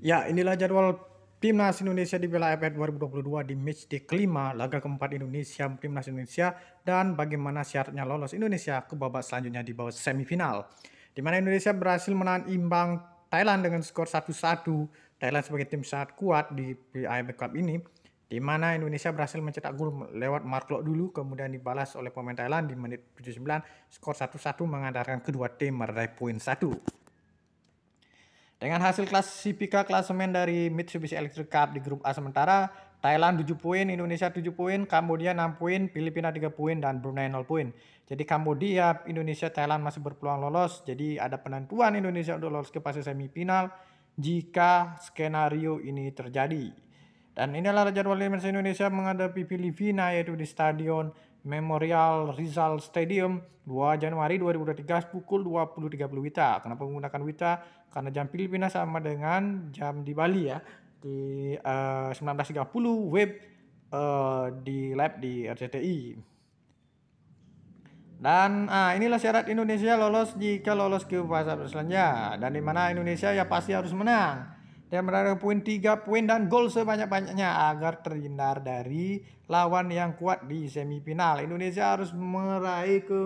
Ya, inilah jadwal Timnas Indonesia di Piala AFF 2022 di match di kelima laga keempat Indonesia Timnas Indonesia dan bagaimana syaratnya lolos Indonesia ke babak selanjutnya di bawah semifinal. Di mana Indonesia berhasil menahan imbang Thailand dengan skor 1-1. Thailand sebagai tim sangat kuat di AFF Cup ini di mana Indonesia berhasil mencetak gol lewat Mark Lok dulu, kemudian dibalas oleh pemain Thailand di menit 79, skor 1-1 mengandalkan kedua tim meraih poin 1. Dengan hasil klasifika klasemen dari Mitsubishi Electric Cup di grup A sementara, Thailand 7 poin, Indonesia 7 poin, Kamboja 6 poin, Filipina 3 poin, dan Brunei 0 poin. Jadi Kamboja, Indonesia, Thailand masih berpeluang lolos. Jadi ada penentuan Indonesia untuk lolos ke fase semifinal jika skenario ini terjadi. Dan inilah jadwal Indonesia menghadapi Filipina yaitu di Stadion Memorial Rizal Stadium 2 Januari 2023 pukul 20.30 WITA. Kenapa menggunakan WITA? Karena jam Filipina sama dengan jam di Bali ya. Di eh, uh, 19.30 web uh, di lab di RCTI. Dan ah, inilah syarat Indonesia lolos jika lolos ke fase selanjutnya. Dan di mana Indonesia ya pasti harus menang dan meraih poin 3 poin dan gol sebanyak-banyaknya agar terhindar dari lawan yang kuat di semifinal. Indonesia harus meraih ke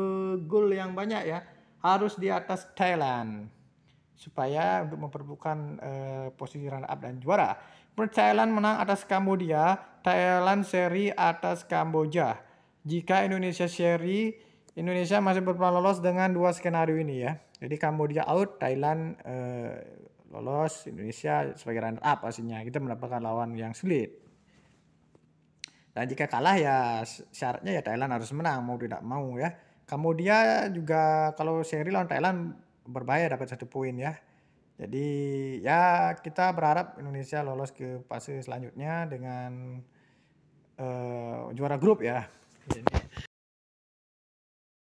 gol yang banyak ya, harus di atas Thailand supaya untuk memperbukan uh, eh, posisi runner up dan juara. Thailand menang atas Kamboja Thailand seri atas Kamboja. Jika Indonesia seri, Indonesia masih berpeluang lolos dengan dua skenario ini ya. Jadi Kamboja out, Thailand uh, lolos Indonesia sebagai runner up pastinya kita mendapatkan lawan yang sulit dan jika kalah ya syaratnya ya Thailand harus menang mau tidak mau ya kemudian juga kalau seri lawan Thailand berbahaya dapat satu poin ya jadi ya kita berharap Indonesia lolos ke fase selanjutnya dengan uh, juara grup ya